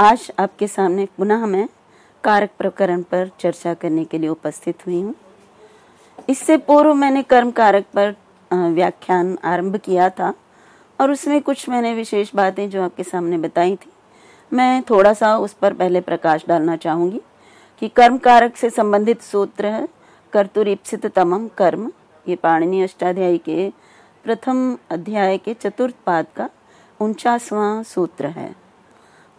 आज आपके सामने पुनः मैं कारक प्रकरण पर चर्चा करने के लिए उपस्थित हुई हूँ इससे पूर्व मैंने कर्म कारक पर व्याख्यान आरंभ किया था और उसमें कुछ मैंने विशेष बातें जो आपके सामने बताई थी मैं थोड़ा सा उस पर पहले प्रकाश डालना चाहूंगी कि कर्म कारक से संबंधित सूत्र है तमम कर्म ये पाणनी अष्टाध्यायी के प्रथम अध्याय के चतुर्थ पाद का उनचासवां सूत्र है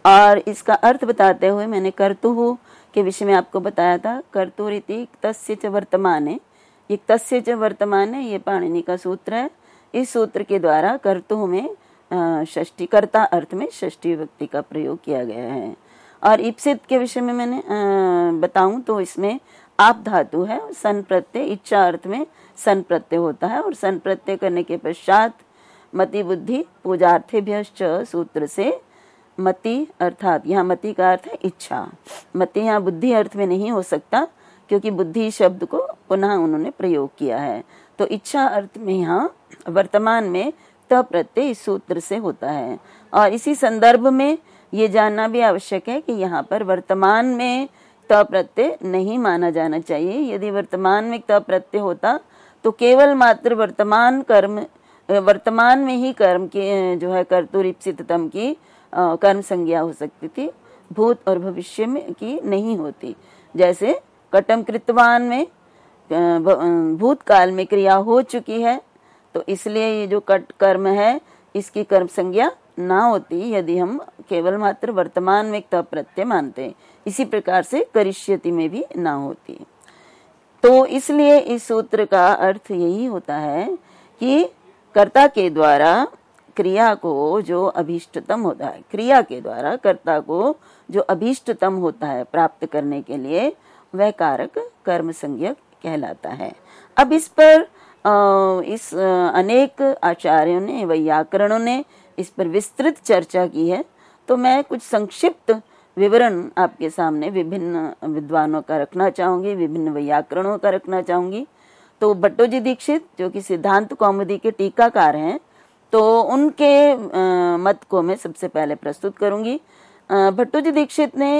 और इसका अर्थ बताते हुए मैंने कर्तु के विषय में आपको बताया था कर्तु रीति तस्य च वर्तमान ये तस्य च वर्तमान ये पाणिनि का सूत्र है इस सूत्र के द्वारा कर्तु में षष्टी कर्ता अर्थ में षष्टी व्यक्ति का प्रयोग किया गया है और इप्सित के विषय में मैंने बताऊं तो इसमें आप धातु है सन प्रत्यय इच्छा अर्थ में सन प्रत्यय होता है और सन प्रत्यय करने के पश्चात मति बुद्धि पूजार्थे सूत्र से मति अर्थात यहाँ मति का अर्थ है इच्छा मति यहाँ बुद्धि अर्थ में नहीं हो सकता क्योंकि बुद्धि शब्द को पुनः उन्होंने प्रयोग किया है तो इच्छा अर्थ में यहाँ वर्तमान में त प्रत्यय इस सूत्र से होता है और इसी संदर्भ में ये जानना भी आवश्यक है कि यहाँ पर वर्तमान में त प्रत्यय नहीं माना जाना चाहिए यदि वर्तमान में त प्रत्यय होता तो केवल मात्र वर्तमान कर्म वर्तमान में ही कर्म के जो है कर्तुर की कर्म संज्ञा हो सकती थी भूत और भविष्य में की नहीं होती जैसे कटम कृतवान में भूतकाल में क्रिया हो चुकी है तो इसलिए ये जो कट कर्म है इसकी कर्म संज्ञा ना होती यदि हम केवल मात्र वर्तमान में प्रत्यय मानते हैं इसी प्रकार से करिष्यति में भी ना होती तो इसलिए इस सूत्र का अर्थ यही होता है कि कर्ता के द्वारा क्रिया को जो अभीष्टतम होता है क्रिया के द्वारा कर्ता को जो अभीष्टतम होता है प्राप्त करने के लिए वह कारक कर्म संज्ञक कहलाता है अब इस पर इस अनेक आचार्यों ने व्याकरणों ने इस पर विस्तृत चर्चा की है तो मैं कुछ संक्षिप्त विवरण आपके सामने विभिन्न विद्वानों का रखना चाहूंगी विभिन्न व्याकरणों का रखना चाहूंगी तो भट्टोजी दीक्षित जो कि सिद्धांत कौमदी के टीकाकार हैं तो उनके मत को मैं सबसे पहले प्रस्तुत करूंगी भट्टू जी दीक्षित ने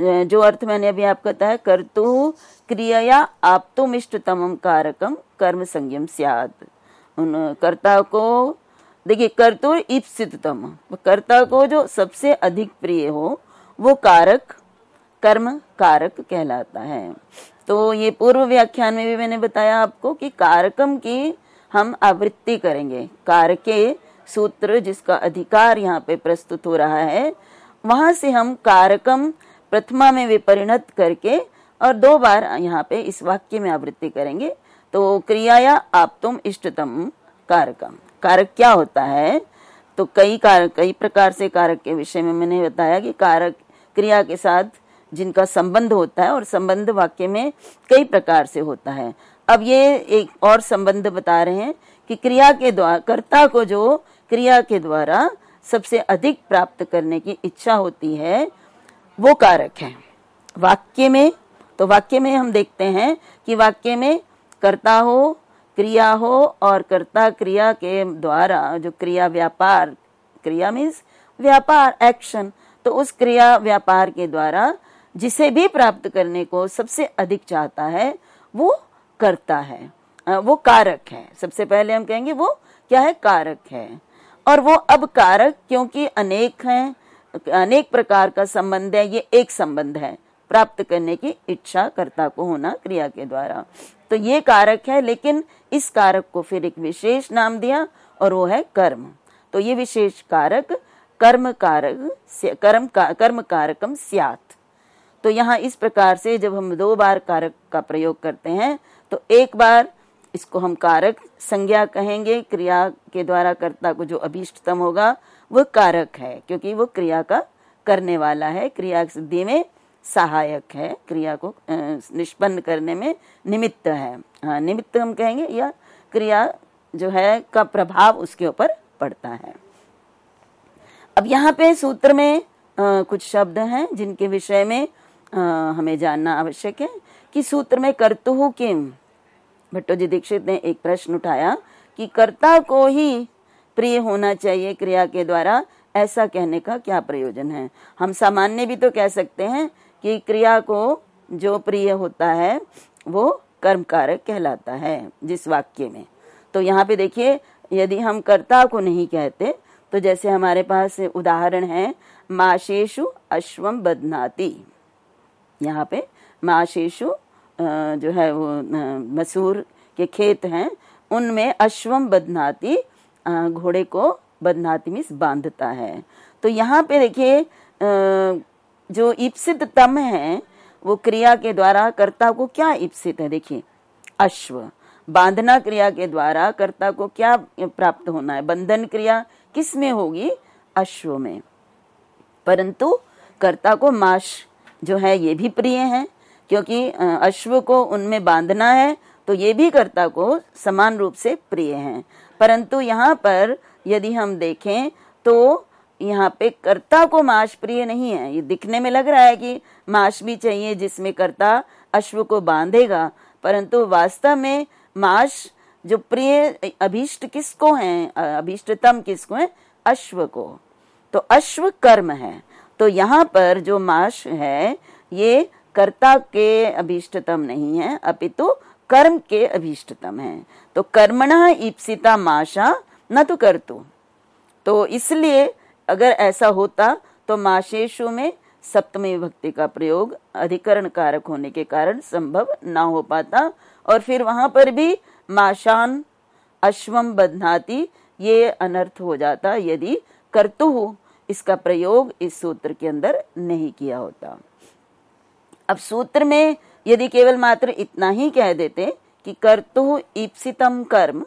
जो अर्थ मैंने अभी आपको बताया कर्तु क्रिया आप तो मिष्टतम कारकम कर्म संयम सियाद उन कर्ता को देखिए कर्तु इप्सितम कर्ता को जो सबसे अधिक प्रिय हो वो कारक कर्म कारक कहलाता है तो ये पूर्व व्याख्यान में भी मैंने बताया आपको कि कारकम की हम आवृत्ति करेंगे कार के सूत्र जिसका अधिकार यहाँ पे प्रस्तुत हो रहा है वहां से हम कारकम प्रथमा में विपरिणत परिणत करके और दो बार यहाँ पे इस वाक्य में आवृत्ति करेंगे तो क्रिया या आप तुम इष्टतम कारकम कारक क्या होता है तो कई कारक कई प्रकार से कारक के विषय में मैंने बताया कि कारक क्रिया के साथ जिनका संबंध होता है और संबंध वाक्य में कई प्रकार से होता है अब ये एक और संबंध बता रहे हैं कि क्रिया के द्वारा कर्ता को जो क्रिया के द्वारा सबसे अधिक प्राप्त करने की इच्छा होती है वो कारक है वाक्य में तो वाक्य में हम देखते हैं कि वाक्य में कर्ता हो क्रिया हो और कर्ता क्रिया के द्वारा जो क्रिया व्यापार क्रिया मीन्स व्यापार एक्शन तो उस क्रिया व्यापार के द्वारा जिसे भी प्राप्त करने को सबसे अधिक चाहता है वो करता है वो कारक है सबसे पहले हम कहेंगे वो क्या है कारक है और वो अब कारक क्योंकि अनेक हैं अनेक प्रकार का संबंध है ये एक संबंध है प्राप्त करने की इच्छा कर्ता को होना क्रिया के द्वारा तो ये कारक है लेकिन इस कारक को फिर एक विशेष नाम दिया और वो है कर्म तो ये विशेष कारक कर्म कारक कर्म का, कर्म कारकम स्यात तो यहाँ इस प्रकार से जब हम दो बार कारक का प्रयोग करते हैं तो एक बार इसको हम कारक संज्ञा कहेंगे क्रिया के द्वारा कर्ता को जो अभीष्टतम होगा वह कारक है क्योंकि वो क्रिया का करने वाला है क्रिया सिद्धि में सहायक है क्रिया को निष्पन्न करने में निमित्त है हाँ निमित्त हम कहेंगे या क्रिया जो है का प्रभाव उसके ऊपर पड़ता है अब यहाँ पे सूत्र में आ, कुछ शब्द हैं जिनके विषय में आ, हमें जानना आवश्यक है कि सूत्र में करतु किम भट्टो जी दीक्षित ने एक प्रश्न उठाया कि कर्ता को ही प्रिय होना चाहिए क्रिया के द्वारा ऐसा कहने का क्या प्रयोजन है हम सामान्य भी तो कह सकते हैं कि क्रिया को जो प्रिय होता है वो कर्म कारक कहलाता है जिस वाक्य में तो यहाँ पे देखिए यदि हम कर्ता को नहीं कहते तो जैसे हमारे पास उदाहरण है माशेशु अश्वम बदनाती यहाँ पे माशेशु जो है वो मसूर के खेत हैं उनमें अश्वम बदनाती घोड़े को बदनाती मीस बांधता है तो यहाँ पे देखिए जो इप्सित तम है वो क्रिया के द्वारा कर्ता को क्या इप्सित है देखिए अश्व बांधना क्रिया के द्वारा कर्ता को क्या प्राप्त होना है बंधन क्रिया किस में होगी अश्व में परंतु कर्ता को माश जो है ये भी प्रिय है क्योंकि अश्व को उनमें बांधना है तो ये भी कर्ता को समान रूप से प्रिय हैं परंतु यहाँ पर यदि हम देखें तो यहाँ पे कर्ता को माश प्रिय नहीं है ये दिखने में लग रहा है कि माश भी चाहिए जिसमें कर्ता अश्व को बांधेगा परंतु वास्तव में माश जो प्रिय अभीष्ट किसको है अभीष्टतम किसको है अश्व को तो अश्व कर्म है तो यहाँ पर जो माश है ये कर्ता के अभीष्टतम नहीं है अपितु कर्म के अभीष्टतम है तो कर्मण ईप्सिता माशा न तो कर्तु तो इसलिए अगर ऐसा होता तो माशेषु में सप्तमी विभक्ति का प्रयोग अधिकरण कारक होने के कारण संभव ना हो पाता और फिर वहां पर भी माशान अश्वम बधनाती ये अनर्थ हो जाता यदि कर्तु इसका प्रयोग इस सूत्र के अंदर नहीं किया होता अब सूत्र में यदि केवल मात्र इतना ही कह देते कि कर्तु ईप्सितम कर्म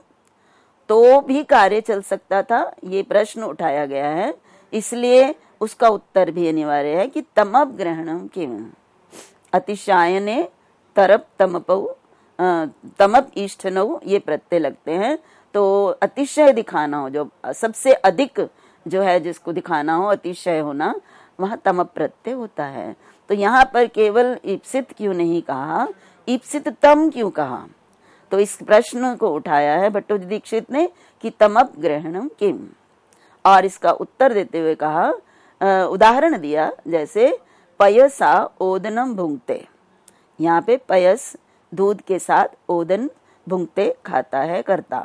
तो भी कार्य चल सकता था ये प्रश्न उठाया गया है इसलिए उसका उत्तर भी अनिवार्य है कि तमप ग्रहणम किम अतिशायने तरप तमप तमप ईष्ठनऊ ये प्रत्यय लगते हैं तो अतिशय दिखाना हो जो सबसे अधिक जो है जिसको दिखाना हो अतिशय होना वह तमप प्रत्यय होता है तो यहाँ पर केवल ईप्सित क्यों नहीं कहा ईप्सित तम क्यों कहा तो इस प्रश्न को उठाया है भट्टो दीक्षित ने कि तमप ग्रहण किम और इसका उत्तर देते हुए कहा उदाहरण दिया जैसे पयसा ओदनम भूंगते यहाँ पे पयस दूध के साथ ओदन भूंगते खाता है करता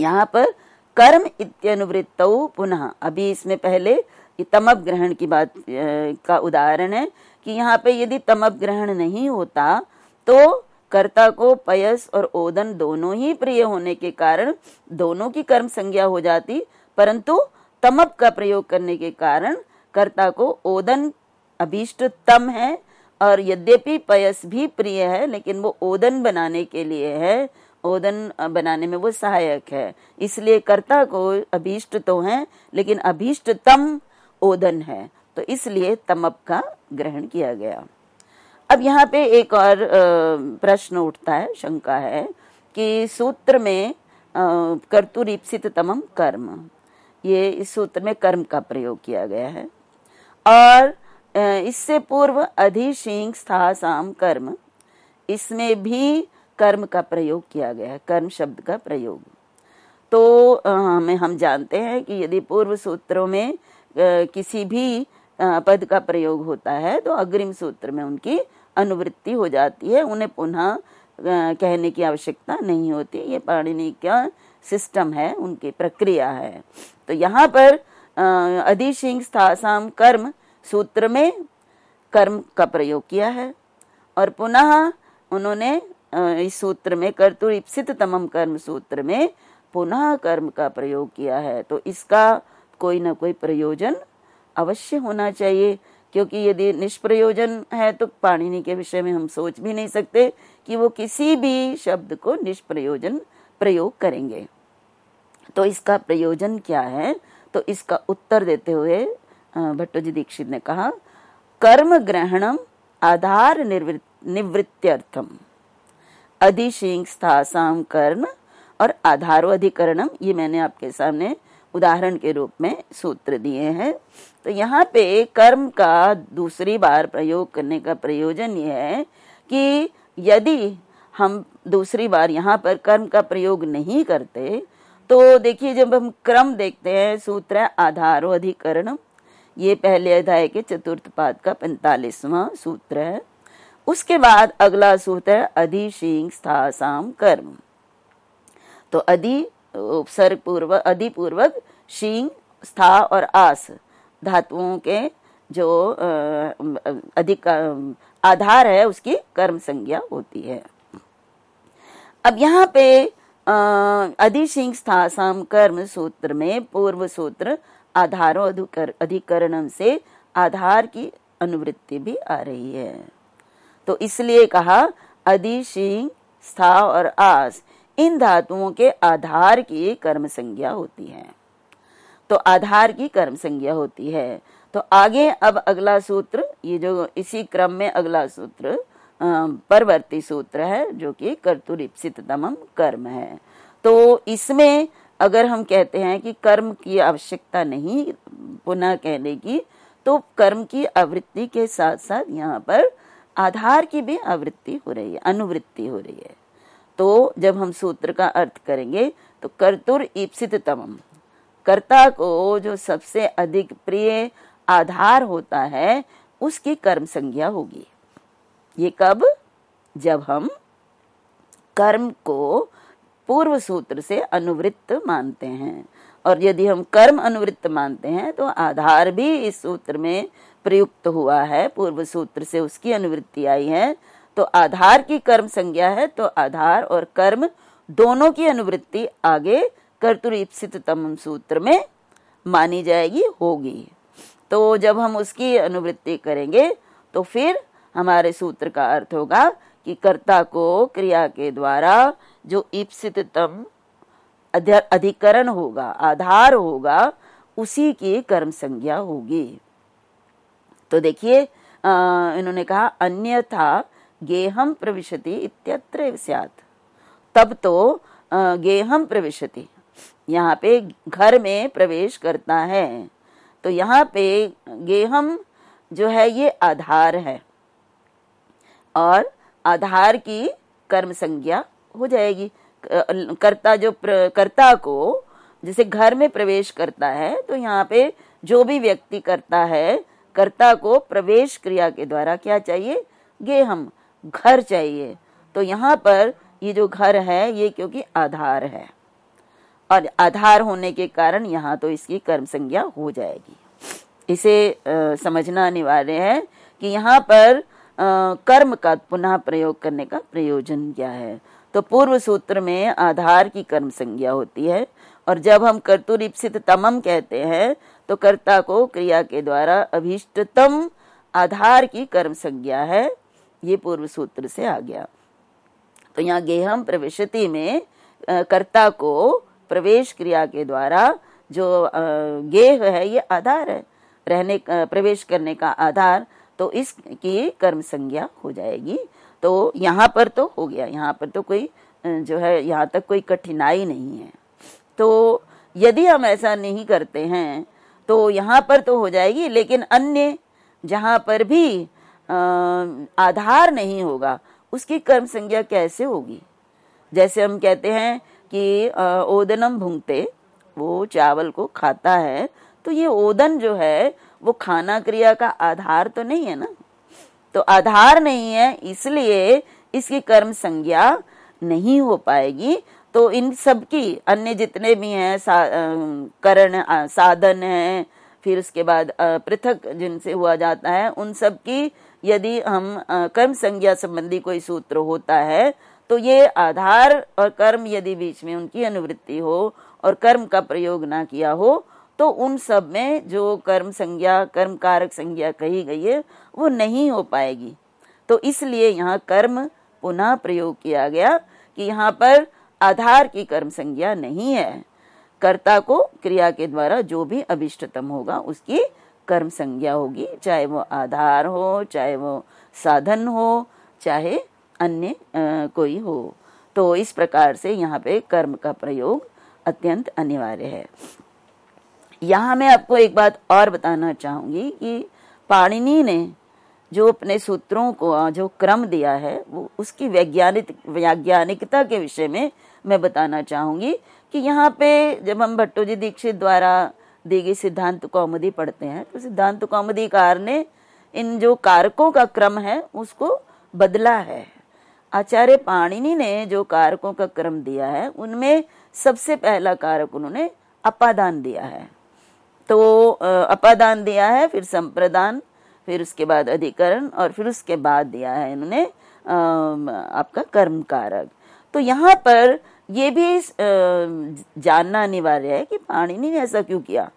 यहाँ पर कर्म इत्यनुवृत्त पुनः अभी इसमें पहले ये तमप ग्रहण की बात का उदाहरण है कि यहाँ पे यदि तमप ग्रहण नहीं होता तो कर्ता को पयस और ओदन दोनों ही प्रिय होने के कारण दोनों की कर्म संज्ञा हो जाती परंतु तमप का प्रयोग करने के कारण कर्ता को ओदन अभीष्ट तम है और यद्यपि पयस भी प्रिय है लेकिन वो ओदन बनाने के लिए है ओदन बनाने में वो सहायक है इसलिए कर्ता को अभीष्ट तो है लेकिन अभीष्टतम ओदन है तो इसलिए तमप का ग्रहण किया गया अब यहाँ पे एक और प्रश्न उठता है शंका है कि सूत्र में कर्तुरीप्सित तमम कर्म ये इस सूत्र में कर्म का प्रयोग किया गया है और इससे पूर्व अधिशिंग स्थासाम कर्म इसमें भी कर्म का प्रयोग किया गया है कर्म शब्द का प्रयोग तो हमें हम जानते हैं कि यदि पूर्व सूत्रों में किसी भी पद का प्रयोग होता है तो अग्रिम सूत्र में उनकी अनुवृत्ति हो जाती है उन्हें पुनः कहने की आवश्यकता नहीं होती ये पाणिनि का सिस्टम है उनकी प्रक्रिया है तो यहाँ पर अधिशिंग स्थासाम कर्म सूत्र में कर्म का प्रयोग किया है और पुनः उन्होंने इस सूत्र में कर्तु इप्सित तमम कर्म सूत्र में पुनः कर्म का प्रयोग किया है तो इसका कोई ना कोई प्रयोजन अवश्य होना चाहिए क्योंकि यदि निष्प्रयोजन है तो पाणिनि के विषय में हम सोच भी नहीं सकते कि वो किसी भी शब्द को निष्प्रयोजन प्रयोग करेंगे तो इसका प्रयोजन क्या है तो इसका उत्तर देते हुए भट्टोजी दीक्षित ने कहा कर्म ग्रहणम आधार निवृत्त्यर्थम अधिशिंग कर्म और आधारो अधिकरणम ये मैंने आपके सामने उदाहरण के रूप में सूत्र दिए हैं तो यहाँ पे कर्म का दूसरी बार प्रयोग करने का प्रयोजन यह है कि यदि हम दूसरी बार यहाँ पर कर्म का प्रयोग नहीं करते तो देखिए जब हम क्रम देखते हैं सूत्र है आधारो अधिकरण ये पहले अध्याय के चतुर्थ पाद का पैंतालीसवा सूत्र है उसके बाद अगला सूत्र है अधिशिंग स्थासाम कर्म तो अधि तो उपसर्ग पूर्व अधिपूर्वक शींग स्था और आस धातुओं के जो अधिक आधार है उसकी कर्म संज्ञा होती है अब यहाँ पे अधिशिंग साम कर्म सूत्र में पूर्व सूत्र आधारों अधिकरण से आधार की अनुवृत्ति भी आ रही है तो इसलिए कहा अधिशिंग स्था और आस इन धातुओं के आधार की कर्म संज्ञा होती है तो आधार की कर्म संज्ञा होती है तो आगे अब अगला सूत्र ये जो इसी क्रम में अगला सूत्र परवर्ती सूत्र है जो कि कर्तुरीप्सितम कर्म है तो इसमें अगर हम कहते हैं कि कर्म की आवश्यकता नहीं पुनः कहने की तो कर्म की आवृत्ति के साथ साथ यहाँ पर आधार की भी आवृत्ति हो रही है अनुवृत्ति हो रही है तो जब हम सूत्र का अर्थ करेंगे तो कर्तुर ईप्सित तमम कर्ता को जो सबसे अधिक प्रिय आधार होता है उसकी कर्म संज्ञा होगी ये कब जब हम कर्म को पूर्व सूत्र से अनुवृत्त मानते हैं और यदि हम कर्म अनुवृत्त मानते हैं तो आधार भी इस सूत्र में प्रयुक्त हुआ है पूर्व सूत्र से उसकी अनुवृत्ति आई है तो आधार की कर्म संज्ञा है तो आधार और कर्म दोनों की अनुवृत्ति आगे कर्तुरीपितम सूत्र में मानी जाएगी होगी तो जब हम उसकी अनुवृत्ति करेंगे तो फिर हमारे सूत्र का अर्थ होगा कि कर्ता को क्रिया के द्वारा जो ईप्सितम अधिकरण होगा आधार होगा उसी की कर्म संज्ञा होगी तो देखिए इन्होंने कहा अन्यथा गेहम प्रविशति इत्यत्र स्यात् तब तो गेहम प्रविशति यहाँ पे घर में प्रवेश करता है तो यहाँ पे गेहम जो है ये आधार है और आधार की कर्म संज्ञा हो जाएगी कर्ता जो कर्ता को जैसे घर में प्रवेश करता है तो यहाँ पे जो भी व्यक्ति करता है कर्ता को प्रवेश क्रिया के द्वारा क्या चाहिए गेहम घर चाहिए तो यहाँ पर ये जो घर है ये क्योंकि आधार है और आधार होने के कारण यहाँ तो इसकी कर्म संज्ञा हो जाएगी इसे आ, समझना अनिवार्य है कि यहाँ पर आ, कर्म का पुनः प्रयोग करने का प्रयोजन क्या है तो पूर्व सूत्र में आधार की कर्म संज्ञा होती है और जब हम कर्तुरीपित तमम कहते हैं तो कर्ता को क्रिया के द्वारा अभीष्टतम आधार की कर्म संज्ञा है ये पूर्व सूत्र से आ गया तो यहाँ गेहम प्रवेश में कर्ता को प्रवेश क्रिया के द्वारा जो गेह है ये आधार है रहने प्रवेश करने का आधार तो इसकी कर्म संज्ञा हो जाएगी तो यहाँ पर तो हो गया यहाँ पर तो कोई जो है यहाँ तक कोई कठिनाई नहीं है तो यदि हम ऐसा नहीं करते हैं तो यहाँ पर तो हो जाएगी लेकिन अन्य जहाँ पर भी आधार नहीं होगा उसकी कर्म संज्ञा कैसे होगी जैसे हम कहते हैं कि ओदनम भूंगते वो चावल को खाता है तो ये ओदन जो है वो खाना क्रिया का आधार तो नहीं है ना तो आधार नहीं है इसलिए इसकी कर्म संज्ञा नहीं हो पाएगी तो इन सब की अन्य जितने भी हैं करण साधन है फिर उसके बाद पृथक जिनसे हुआ जाता है उन सब की यदि हम कर्म संज्ञा संबंधी कोई सूत्र होता है तो ये आधार और कर्म यदि बीच में उनकी अनुवृत्ति हो और कर्म का प्रयोग ना किया हो तो उन सब में जो कर्म संज्ञा कर्म कारक संज्ञा कही गई है वो नहीं हो पाएगी तो इसलिए यहाँ कर्म पुनः प्रयोग किया गया कि यहाँ पर आधार की कर्म संज्ञा नहीं है कर्ता को क्रिया के द्वारा जो भी अभिष्टतम होगा उसकी कर्म संज्ञा होगी चाहे वो आधार हो चाहे वो साधन हो चाहे अन्य कोई हो तो इस प्रकार से यहाँ पे कर्म का प्रयोग अत्यंत अनिवार्य है यहाँ मैं आपको एक बात और बताना चाहूंगी कि पाणिनि ने जो अपने सूत्रों को जो क्रम दिया है वो उसकी वैज्ञानिक वैज्ञानिकता के विषय में मैं बताना चाहूंगी कि यहाँ पे जब हम भट्टोजी दीक्षित द्वारा दी गई सिद्धांत कौमुदी पढ़ते हैं तो सिद्धांत कार ने इन जो कारकों का क्रम है उसको बदला है आचार्य पाणिनि ने जो कारकों का क्रम दिया है उनमें सबसे पहला कारक उन्होंने अपादान दिया है तो अपादान दिया है फिर संप्रदान फिर उसके बाद अधिकरण और फिर उसके बाद दिया है इन्होंने आपका कर्म कारक तो यहाँ पर ये भी जानना अनिवार्य है कि पाणिनि ने ऐसा क्यों किया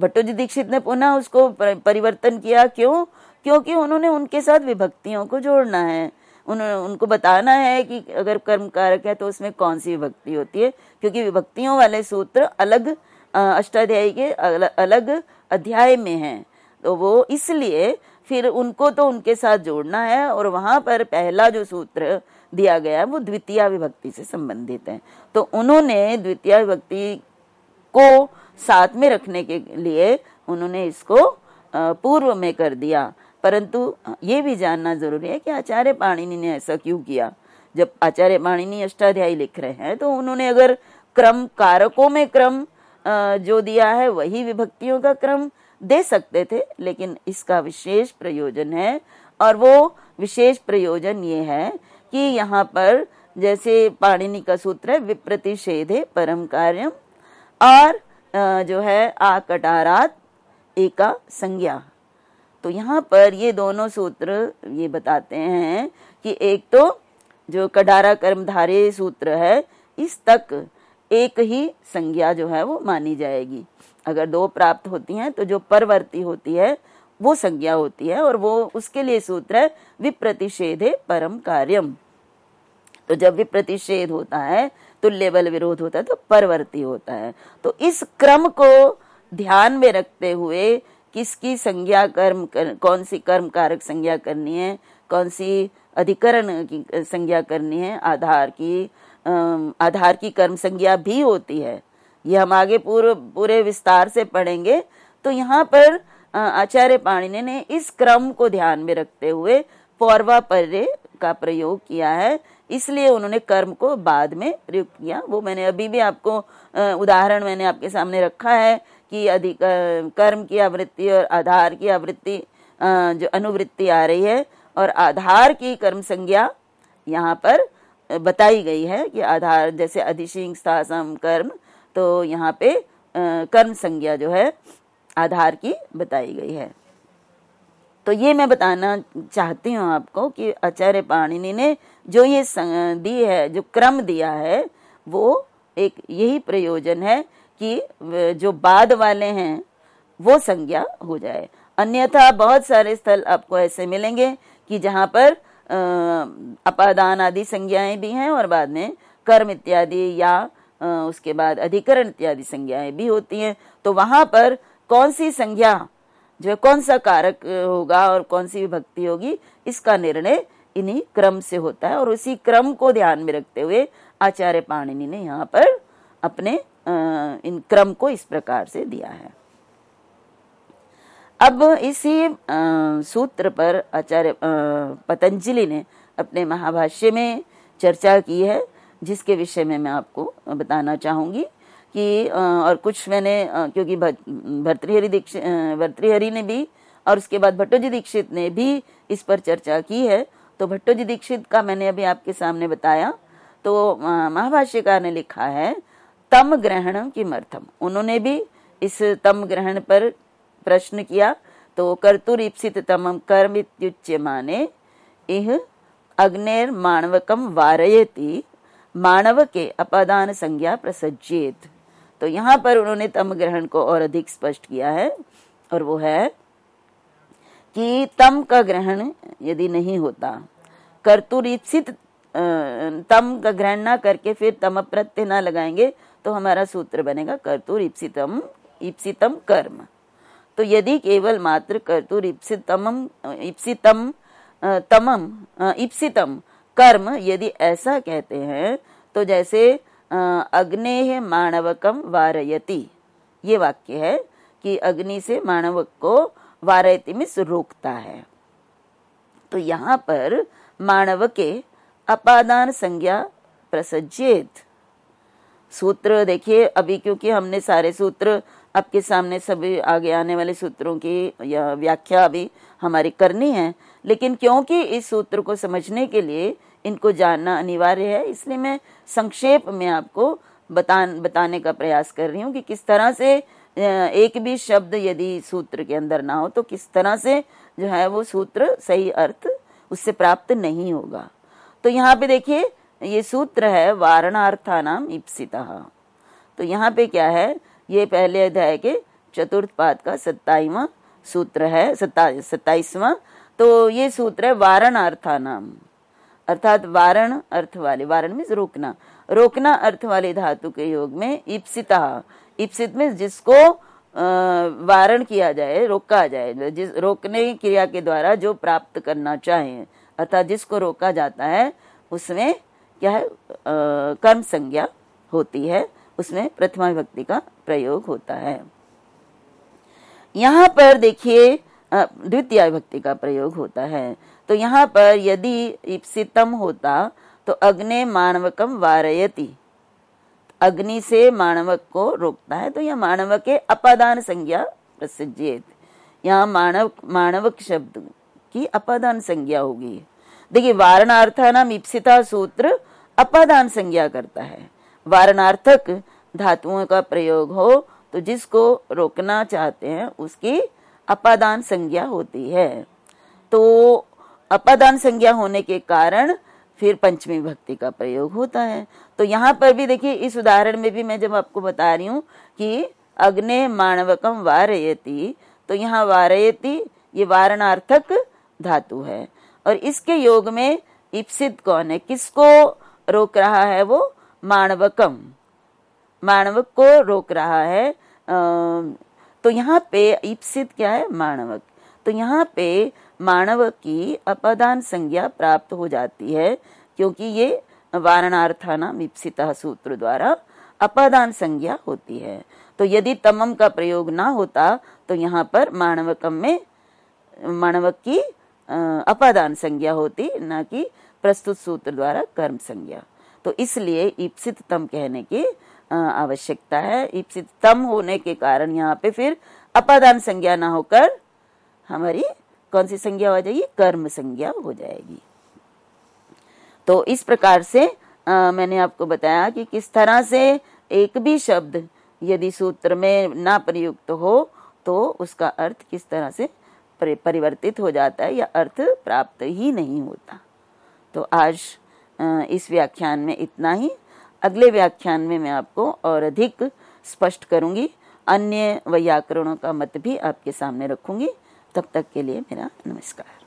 भट्टोजी दीक्षित ने पुनः उसको परिवर्तन किया क्यों क्योंकि उन्होंने उनके साथ विभक्तियों को जोड़ना है उन्होंने उनको बताना है कि अगर कर्म कारक है तो उसमें कौन सी विभक्ति होती है क्योंकि विभक्तियों वाले सूत्र अलग अष्टाध्यायी के अलग अध्याय में हैं तो वो इसलिए फिर उनको तो उनके साथ जोड़ना है और वहां पर पहला जो सूत्र दिया गया है वो द्वितीय विभक्ति से संबंधित है तो उन्होंने द्वितीय विभक्ति को साथ में रखने के लिए उन्होंने इसको पूर्व में कर दिया परंतु ये भी जानना जरूरी है कि आचार्य पाणिनि ने ऐसा क्यों किया जब आचार्य पाणिनि अष्टाध्यायी लिख रहे हैं तो उन्होंने अगर क्रम कारकों में क्रम जो दिया है वही विभक्तियों का क्रम दे सकते थे लेकिन इसका विशेष प्रयोजन है और वो विशेष प्रयोजन ये है कि यहाँ पर जैसे पाणिनि का सूत्र है विप्रतिषेधे परम कार्यम और जो है आ कटारात एका संज्ञा तो यहाँ पर ये दोनों सूत्र ये बताते हैं कि एक तो जो कटारा कर्मधारे सूत्र है इस तक एक ही संज्ञा जो है वो मानी जाएगी अगर दो प्राप्त होती हैं तो जो परवर्ती होती है वो संज्ञा होती है और वो उसके लिए सूत्र है विप्रतिषेधे परम कार्यम तो जब भी प्रतिषेध होता है बल तो विरोध होता है तो परवर्ती होता है तो इस क्रम को ध्यान में रखते हुए किसकी संज्ञा कर्म कर, कौन सी कर्म कारक संज्ञा करनी है कौन सी अधिकरण की संज्ञा करनी है आधार की आधार की कर्म संज्ञा भी होती है ये हम आगे पूरे पूरे विस्तार से पढ़ेंगे तो यहाँ पर आचार्य पाणिनि ने इस क्रम को ध्यान में रखते हुए पौरवा पर्य का प्रयोग किया है इसलिए उन्होंने कर्म को बाद में नियुक्त किया वो मैंने अभी भी आपको उदाहरण मैंने आपके सामने रखा है कि अधिक कर्म की आवृत्ति और आधार की आवृत्ति जो अनुवृत्ति आ रही है और आधार की कर्म संज्ञा यहाँ पर बताई गई है कि आधार जैसे अधिशिंग स्थासम कर्म तो यहाँ पे कर्म संज्ञा जो है आधार की बताई गई है तो ये मैं बताना चाहती हूँ आपको कि आचार्य पाणिनि ने जो ये दी है जो क्रम दिया है वो एक यही प्रयोजन है कि जो बाद वाले हैं वो संज्ञा हो जाए अन्यथा बहुत सारे स्थल आपको ऐसे मिलेंगे कि जहाँ पर अपादान आदि संज्ञाएं भी हैं और बाद में कर्म इत्यादि या उसके बाद अधिकरण इत्यादि संज्ञाएं भी होती हैं तो वहां पर कौन सी संज्ञा जो है कौन सा कारक होगा और कौन सी विभक्ति होगी इसका निर्णय इन्हीं क्रम से होता है और उसी क्रम को ध्यान में रखते हुए आचार्य पाणिनि ने यहाँ पर अपने इन क्रम को इस प्रकार से दिया है अब इसी सूत्र पर आचार्य पतंजलि ने अपने महाभाष्य में चर्चा की है जिसके विषय में मैं आपको बताना चाहूंगी कि और कुछ मैंने क्योंकि भर्तृहरि दीक्षित भर्तृहरि ने भी और उसके बाद भट्टोजी दीक्षित ने भी इस पर चर्चा की है तो भट्टो जी दीक्षित का मैंने अभी आपके सामने बताया तो महाभाष्यकार ने लिखा है तम ग्रहण मर्थम उन्होंने भी इस तम ग्रहण पर प्रश्न किया तो कर्तुरीप्सित तम कर्म माने इह अग्नेर मानवकम वारयति मानव के अपादान संज्ञा प्रसजेत तो यहाँ पर उन्होंने तम ग्रहण को और अधिक स्पष्ट किया है और वो है कि तम का ग्रहण यदि नहीं होता कर्तुरीप्सित तम का ग्रहण ना करके फिर तम प्रत्यय ना लगाएंगे तो हमारा सूत्र बनेगा कर्तुर इप्सितम इप्सितम कर्म तो यदि केवल मात्र कर्तुर इप्सितम इप्सितम तमम इप्सितम कर्म यदि ऐसा कहते हैं तो जैसे अग्ने माणवकम वारयति ये वाक्य है कि अग्नि से माणवक को वारयती मीन्स रोकता है तो यहाँ पर मानव के अपादान संज्ञा प्रसज्जित सूत्र देखिए अभी क्योंकि हमने सारे सूत्र आपके सामने सभी आगे आने वाले सूत्रों की या व्याख्या अभी हमारी करनी है लेकिन क्योंकि इस सूत्र को समझने के लिए इनको जानना अनिवार्य है इसलिए मैं संक्षेप में आपको बतान बताने का प्रयास कर रही हूँ कि किस तरह से एक भी शब्द यदि सूत्र के अंदर ना हो तो किस तरह से जो है वो सूत्र सही अर्थ उससे प्राप्त नहीं होगा तो यहाँ पे देखिए ये सूत्र है वारणार्था नाम इप्सिता तो यहाँ पे क्या है ये पहले अध्याय के चतुर्थ पाद का सत्ताईवा सूत्र है सत्ता सत्ताईसवा तो ये सूत्र है वारणार्था नाम अर्थात वारण अर्थ वाले वारण मीन रोकना रोकना अर्थ वाले धातु के योग में इप्सिता इप्सित में जिसको वारण किया जाए रोका जाए जिस रोकने क्रिया के द्वारा जो प्राप्त करना चाहे अर्थात जिसको रोका जाता है उसमें क्या है कर्म संज्ञा होती है उसमें प्रथमा विभक्ति का प्रयोग होता है यहाँ पर देखिए द्वितीय विभक्ति का प्रयोग होता है तो यहाँ पर यदि इप्सितम होता तो अग्नि मानवकम वारयती अग्नि से मानवक को रोकता है तो यह मानव के अपादान संज्ञा प्रसिद्ध यहाँ मानव मानवक शब्द की अपादान संज्ञा होगी देखिए वारणार्था नाम इप्सिता सूत्र अपादान संज्ञा करता है वारणार्थक धातुओं का प्रयोग हो तो जिसको रोकना चाहते हैं उसकी अपादान संज्ञा होती है तो अपादान संज्ञा होने के कारण फिर पंचमी भक्ति का प्रयोग होता है तो यहाँ पर भी देखिए इस उदाहरण में भी मैं जब आपको बता रही हूँ कि अग्नि माणवकम वारयती तो यहाँ वारयती ये वारणार्थक धातु है और इसके योग में इप्सित कौन है किसको रोक रहा है वो माणवकम माणवक को रोक रहा है तो यहाँ पे इप्सित क्या है माणवक तो यहाँ पे मानव की अपदान संज्ञा प्राप्त हो जाती है क्योंकि ये वारणार्थाना मीपसिता सूत्र द्वारा अपदान संज्ञा होती है तो यदि तमम का प्रयोग ना होता तो यहाँ पर मानवकम में मानवक की अपादान संज्ञा होती न कि प्रस्तुत सूत्र द्वारा कर्म संज्ञा तो इसलिए इप्सित तम कहने की आवश्यकता है इप्सित तम होने के कारण यहाँ पे फिर अपादान संज्ञा ना होकर हमारी कौन सी संज्ञा हो जाएगी कर्म संज्ञा हो जाएगी तो इस प्रकार से आ, मैंने आपको बताया कि किस तरह से एक भी शब्द यदि सूत्र में ना प्रयुक्त हो तो उसका अर्थ किस तरह से परिवर्तित हो जाता है या अर्थ प्राप्त ही नहीं होता तो आज इस व्याख्यान में इतना ही अगले व्याख्यान में मैं आपको और अधिक स्पष्ट करूंगी अन्य व्याकरणों का मत भी आपके सामने रखूंगी तब तक के लिए मेरा नमस्कार